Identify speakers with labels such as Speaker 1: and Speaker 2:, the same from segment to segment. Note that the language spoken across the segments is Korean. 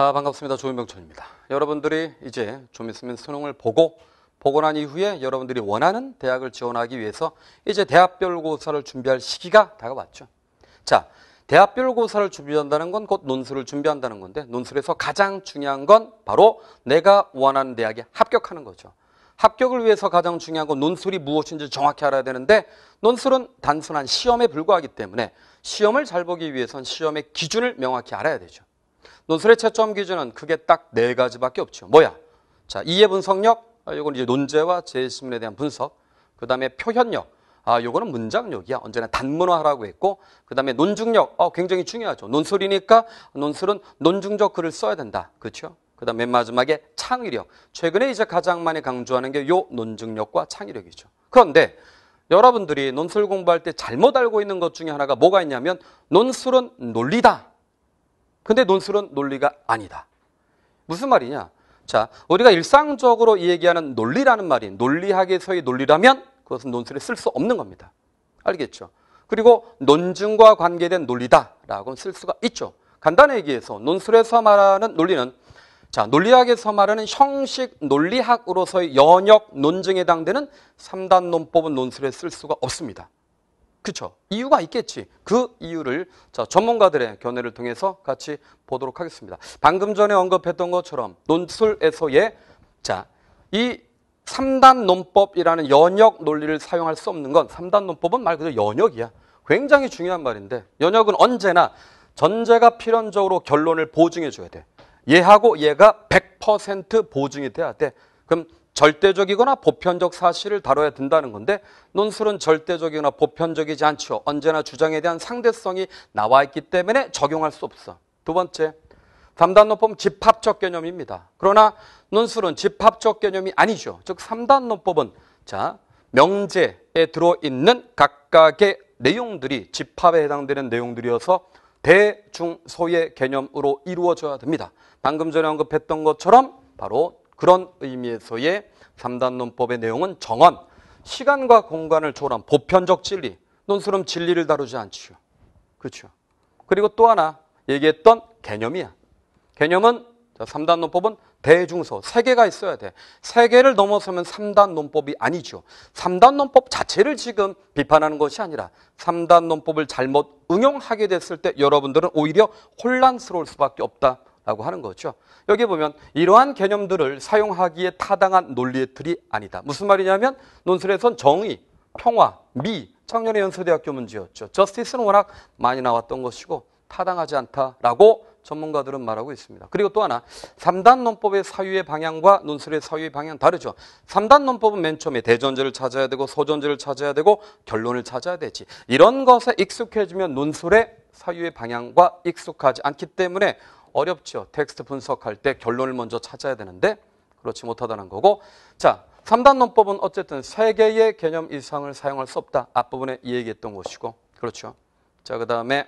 Speaker 1: 아, 반갑습니다. 조윤병천입니다. 여러분들이 이제 좀 있으면 수능을 보고 보고 난 이후에 여러분들이 원하는 대학을 지원하기 위해서 이제 대학별 고사를 준비할 시기가 다가왔죠. 자, 대학별 고사를 준비한다는 건 곧 논술을 준비한다는 건데 논술에서 가장 중요한 건 바로 내가 원하는 대학에 합격하는 거죠. 합격을 위해서 가장 중요한 건 논술이 무엇인지 정확히 알아야 되는데 논술은 단순한 시험에 불과하기 때문에 시험을 잘 보기 위해선 시험의 기준을 명확히 알아야 되죠. 논술의 채점 기준은 크게 딱 네 가지밖에 없죠. 뭐야? 자, 이해 분석력, 아, 요건 이제 논제와 제시문에 대한 분석. 그 다음에 표현력. 아, 요거는 문장력이야. 언제나 단문화라고 했고, 그 다음에 논증력. 어, 굉장히 중요하죠. 논술이니까 논술은 논증적 글을 써야 된다. 그렇죠? 그 다음에 마지막에 창의력. 최근에 이제 가장 많이 강조하는 게 요 논증력과 창의력이죠. 그런데 여러분들이 논술 공부할 때 잘못 알고 있는 것 중에 하나가 뭐가 있냐면 논술은 논리다. 근데 논술은 논리가 아니다. 무슨 말이냐? 자, 우리가 일상적으로 얘기하는 논리라는 말이 논리학에서의 논리라면 그것은 논술에 쓸 수 없는 겁니다. 알겠죠? 그리고 논증과 관계된 논리다라고 쓸 수가 있죠. 간단히 얘기해서 논술에서 말하는 논리는 자, 논리학에서 말하는 형식 논리학으로서의 연역 논증에 해당되는 3단 논법은 논술에 쓸 수가 없습니다. 그쵸. 이유가 있겠지. 그 이유를 자, 전문가들의 견해를 통해서 같이 보도록 하겠습니다. 방금 전에 언급했던 것처럼 논술에서의 자, 이 3단 논법이라는 연역 논리를 사용할 수 없는 건 3단 논법은 말 그대로 연역이야. 굉장히 중요한 말인데 연역은 언제나 전제가 필연적으로 결론을 보증해 줘야 돼. 얘하고 얘가 100% 보증이 돼야 돼. 그럼 절대적이거나 보편적 사실을 다뤄야 된다는 건데 논술은 절대적이거나 보편적이지 않죠. 언제나 주장에 대한 상대성이 나와 있기 때문에 적용할 수 없어. 두 번째, 3단 논법 집합적 개념입니다. 그러나 논술은 집합적 개념이 아니죠. 즉 3단 논법은 자 명제에 들어있는 각각의 내용들이 집합에 해당되는 내용들이어서 대중소의 개념으로 이루어져야 됩니다. 방금 전에 언급했던 것처럼 바로 그런 의미에서의 삼단논법의 내용은 정언, 시간과 공간을 초월한 보편적 진리, 논술은 진리를 다루지 않지요. 그렇죠. 그리고 또 하나 얘기했던 개념이야. 개념은 삼단 논법은 대중서 세계가 있어야 돼. 세계를 넘어서면 삼단 논법이 아니죠. 삼단 논법 자체를 지금 비판하는 것이 아니라 삼단 논법을 잘못 응용하게 됐을 때 여러분들은 오히려 혼란스러울 수밖에 없다. 라고 하는 거죠. 여기 보면 이러한 개념들을 사용하기에 타당한 논리의 틀이 아니다. 무슨 말이냐면 논술에선 정의, 평화, 미, 청년의 연세대학교 문제였죠. 저스티스는 워낙 많이 나왔던 것이고 타당하지 않다라고 전문가들은 말하고 있습니다. 그리고 또 하나, 3단 논법의 사유의 방향과 논술의 사유의 방향 다르죠. 3단 논법은 맨 처음에 대전제를 찾아야 되고 소전제를 찾아야 되고 결론을 찾아야 되지. 이런 것에 익숙해지면 논술의 사유의 방향과 익숙하지 않기 때문에 어렵죠. 텍스트 분석할 때 결론을 먼저 찾아야 되는데 그렇지 못하다는 거고 자 3단 논법은 어쨌든 3개의 개념 이상을 사용할 수 없다. 앞부분에 얘기했던 것이고 그렇죠. 자그 다음에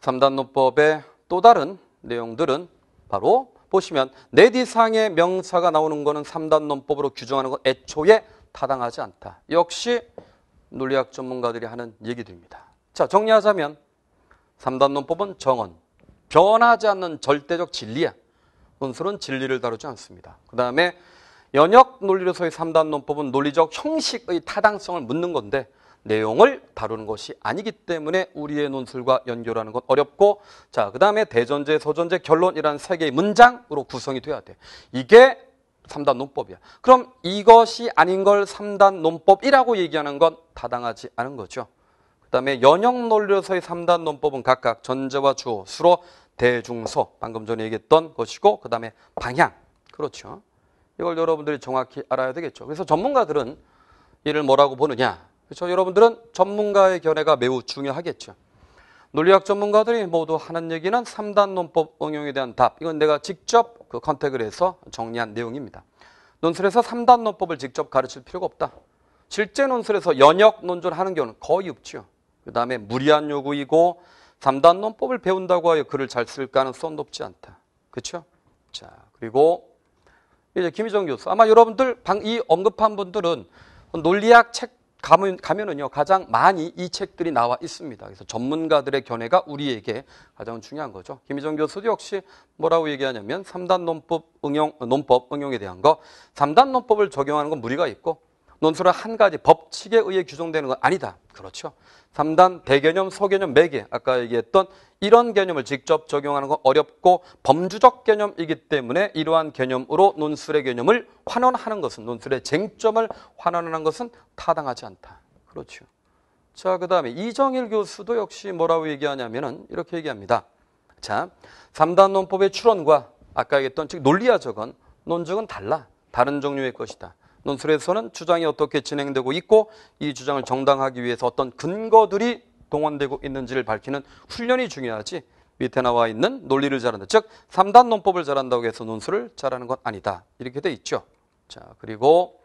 Speaker 1: 3단 논법의 또 다른 내용들은 바로 보시면 내디상의 명사가 나오는 것은 3단 논법으로 규정하는 것 애초에 타당하지 않다. 역시 논리학 전문가들이 하는 얘기들입니다. 자 정리하자면 3단 논법은 정언, 변하지 않는 절대적 진리야. 논술은 진리를 다루지 않습니다. 그 다음에 연역 논리로서의 3단 논법은 논리적 형식의 타당성을 묻는 건데 내용을 다루는 것이 아니기 때문에 우리의 논술과 연결하는 건 어렵고 자, 그 다음에 대전제, 서전제, 결론이라는 세 개의 문장으로 구성이 돼야 돼. 이게 3단 논법이야. 그럼 이것이 아닌 걸 3단 논법이라고 얘기하는 건 타당하지 않은 거죠. 그다음에 연역 논리로서의 3단 논법은 각각 전제와 주어, 수로, 대중서 방금 전에 얘기했던 것이고 그다음에 방향. 그렇죠. 이걸 여러분들이 정확히 알아야 되겠죠. 그래서 전문가들은 이를 뭐라고 보느냐? 그렇죠. 여러분들은 전문가의 견해가 매우 중요하겠죠. 논리학 전문가들이 모두 하는 얘기는 3단 논법 응용에 대한 답. 이건 내가 직접 그 컨택을 해서 정리한 내용입니다. 논술에서 3단 논법을 직접 가르칠 필요가 없다. 실제 논술에서 연역 논조를 하는 경우는 거의 없죠 그 다음에 무리한 요구이고 담단 논법을 배운다고 하여 글을 잘쓸까 가능성 높지 않다. 그렇죠? 자, 그리고 이제 김희정 교수. 아마 여러분들 방 이 언급한 분들은 논리학 책 가면, 가면은요, 가장 많이 이 책들이 나와 있습니다. 그래서 전문가들의 견해가 우리에게 가장 중요한 거죠. 김희정 교수도 역시 뭐라고 얘기하냐면, 삼단 논법 응용, 논법 응용에 대한 거, 삼단 논법을 적용하는 건 무리가 있고, 논술은 한 가지 법칙에 의해 규정되는 건 아니다. 그렇죠. 3단 대개념, 소개념, 매개. 아까 얘기했던 이런 개념을 직접 적용하는 건 어렵고 범주적 개념이기 때문에 이러한 개념으로 논술의 개념을 환원하는 것은 논술의 쟁점을 환원하는 것은 타당하지 않다. 그렇죠. 자, 그 다음에 이정일 교수도 역시 뭐라고 얘기하냐면은 이렇게 얘기합니다. 자, 3단 논법의 추론과 아까 얘기했던 즉 논리와 적은 논증은 달라. 다른 종류의 것이다. 논술에서는 주장이 어떻게 진행되고 있고 이 주장을 정당하기 위해서 어떤 근거들이 동원되고 있는지를 밝히는 훈련이 중요하지 밑에 나와 있는 논리를 잘한다. 즉 3단 논법을 잘한다고 해서 논술을 잘하는 건 아니다. 이렇게 돼 있죠. 자 그리고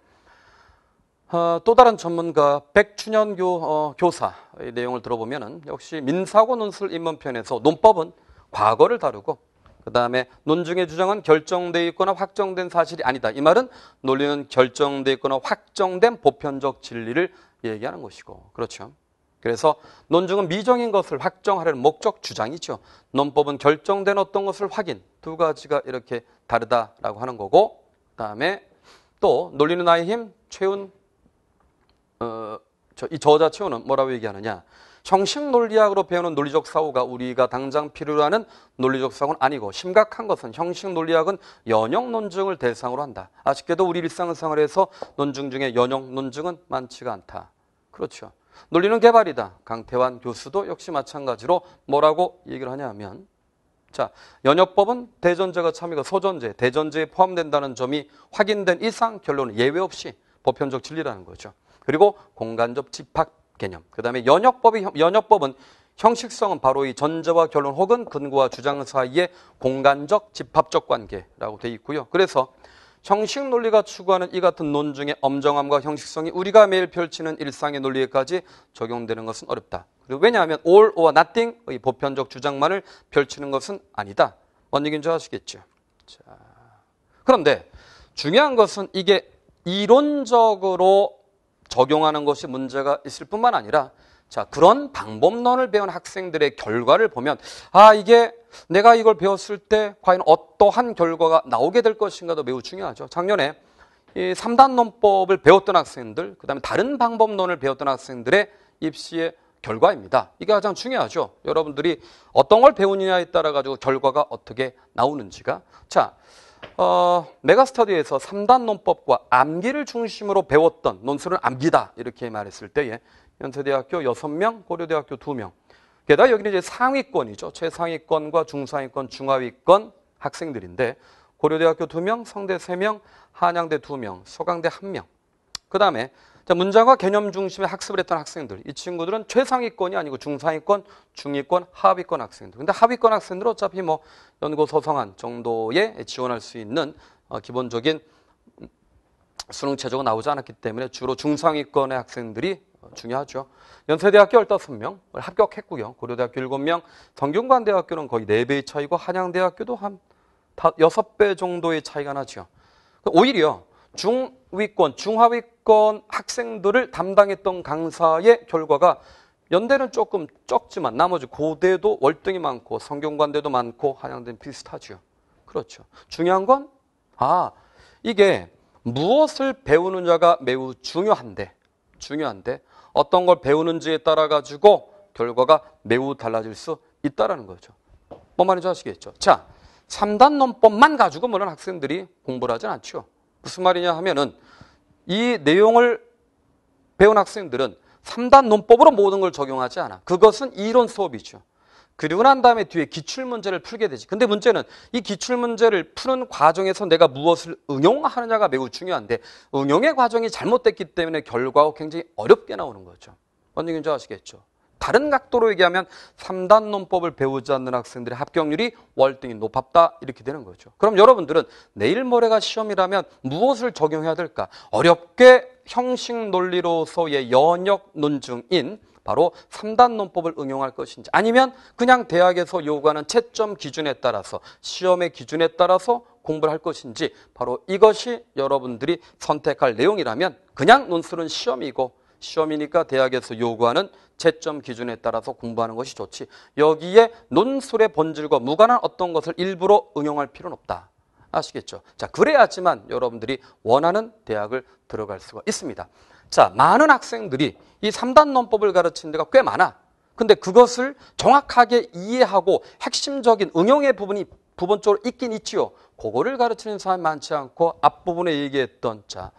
Speaker 1: 어, 또 다른 전문가 백춘현 교, 어, 교사의 내용을 들어보면 은 역시 민사고 논술 입문편에서 논법은 과거를 다루고 그 다음에 논증의 주장은 결정돼 있거나 확정된 사실이 아니다. 이 말은 논리는 결정돼 있거나 확정된 보편적 진리를 얘기하는 것이고 그렇죠. 그래서 논증은 미정인 것을 확정하려는 목적 주장이죠. 논법은 결정된 어떤 것을 확인. 두 가지가 이렇게 다르다라고 하는 거고 그다음에 또 논리는 나의 힘최운 어, 저, 이 저자 치호는 뭐라고 얘기하느냐? 정식 논리학으로 배우는 논리적 사고가 우리가 당장 필요로 하는 논리적 사고는 아니고 심각한 것은 형식 논리학은 연역 논증을 대상으로 한다. 아쉽게도 우리 일상생활에서 논증 중에 연역 논증은 많지가 않다. 그렇죠. 논리는 개발이다. 강태환 교수도 역시 마찬가지로 뭐라고 얘기를 하냐 하면 자, 연역법은 대전제가 참이고 소전제, 대전제에 포함된다는 점이 확인된 이상 결론은 예외 없이 보편적 진리라는 거죠. 그리고 공간적 집합 개념. 그다음에 연역법이 연역법은 형식성은 바로 이 전제와 결론 혹은 근거와 주장 사이의 공간적 집합적 관계라고 돼 있고요. 그래서 형식 논리가 추구하는 이 같은 논증의 엄정함과 형식성이 우리가 매일 펼치는 일상의 논리에까지 적용되는 것은 어렵다. 그리고 왜냐하면 all or nothing의 보편적 주장만을 펼치는 것은 아니다. 뭔 얘기인지 아시겠죠? 자, 그런데 중요한 것은 이게 이론적으로 적용하는 것이 문제가 있을 뿐만 아니라 자, 그런 방법론을 배운 학생들의 결과를 보면 아, 이게 내가 이걸 배웠을 때 과연 어떠한 결과가 나오게 될 것인가도 매우 중요하죠. 작년에 이 3단 논법을 배웠던 학생들, 그다음에 다른 방법론을 배웠던 학생들의 입시의 결과입니다. 이게 가장 중요하죠. 여러분들이 어떤 걸 배우느냐에 따라 가지고 결과가 어떻게 나오는지가 자, 어, 메가스터디에서 3단 논법과 암기를 중심으로 배웠던 논술은 암기다 이렇게 말했을 때에 예. 연세대학교 6명, 고려대학교 2명. 게다가 여기는 이제 상위권이죠. 최상위권과 중상위권, 중하위권 학생들인데 고려대학교 2명, 성대 3명, 한양대 2명, 서강대 1명. 그 다음에 자, 문장과 개념 중심의 학습을 했던 학생들. 이 친구들은 최상위권이 아니고 중상위권, 중위권, 하위권 학생들. 근데 하위권 학생들은 어차피 뭐연구 소성한 정도에 지원할 수 있는 어, 기본적인 수능 체조가 나오지 않았기 때문에 주로 중상위권의 학생들이 어, 중요하죠. 연세대학교 15명 합격했고요. 고려대학교 7명, 성균관대학교는 거의 4배의 차이고 한양대학교도 한 6배 정도의 차이가 나죠. 오히려 중위권, 중하위권 학생들을 담당했던 강사의 결과가 연대는 조금 적지만 나머지 고대도 월등히 많고 성균관대도 많고 한양대는 비슷하죠. 그렇죠. 중요한 건 아, 이게 무엇을 배우느냐가 매우 중요한데 중요한데 어떤 걸 배우는지에 따라 가지고 결과가 매우 달라질 수 있다라는 거죠. 뭔 뭐 말인지 아시겠죠? 자, 3단 논법만 가지고 물론 학생들이 공부를 하진 않죠. 무슨 말이냐 하면은 이 내용을 배운 학생들은 3단 논법으로 모든 걸 적용하지 않아. 그것은 이론 수업이죠. 그리고 난 다음에 뒤에 기출문제를 풀게 되지. 근데 문제는 이 기출문제를 푸는 과정에서 내가 무엇을 응용하느냐가 매우 중요한데 응용의 과정이 잘못됐기 때문에 결과가 굉장히 어렵게 나오는 거죠. 뭔 얘기인지 아시겠죠? 다른 각도로 얘기하면 3단 논법을 배우지 않는 학생들의 합격률이 월등히 높았다 이렇게 되는 거죠. 그럼 여러분들은 내일 모레가 시험이라면 무엇을 적용해야 될까? 어렵게 형식 논리로서의 연역 논증인 바로 3단 논법을 응용할 것인지 아니면 그냥 대학에서 요구하는 채점 기준에 따라서 시험의 기준에 따라서 공부를 할 것인지 바로 이것이 여러분들이 선택할 내용이라면 그냥 논술은 시험이고 시험이니까 대학에서 요구하는 채점 기준에 따라서 공부하는 것이 좋지 여기에 논술의 본질과 무관한 어떤 것을 일부러 응용할 필요는 없다. 아시겠죠? 자, 그래야지만 여러분들이 원하는 대학을 들어갈 수가 있습니다. 자, 많은 학생들이 이 3단 논법을 가르치는 데가 꽤 많아. 근데 그것을 정확하게 이해하고 핵심적인 응용의 부분이 부분적으로 있긴 있지요. 그거를 가르치는 사람이 많지 않고 앞부분에 얘기했던 자,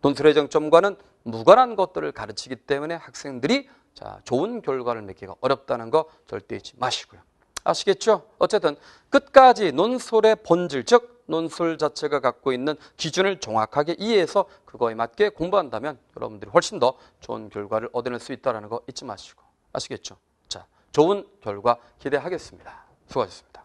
Speaker 1: 논술의 정점과는 무관한 것들을 가르치기 때문에 학생들이 자, 좋은 결과를 맺기가 어렵다는 거 절대 잊지 마시고요. 아시겠죠? 어쨌든 끝까지 논술의 본질, 즉 논술 자체가 갖고 있는 기준을 정확하게 이해해서 그거에 맞게 공부한다면 여러분들이 훨씬 더 좋은 결과를 얻어낼 수 있다는 거 잊지 마시고 아시겠죠? 자, 좋은 결과 기대하겠습니다. 수고하셨습니다.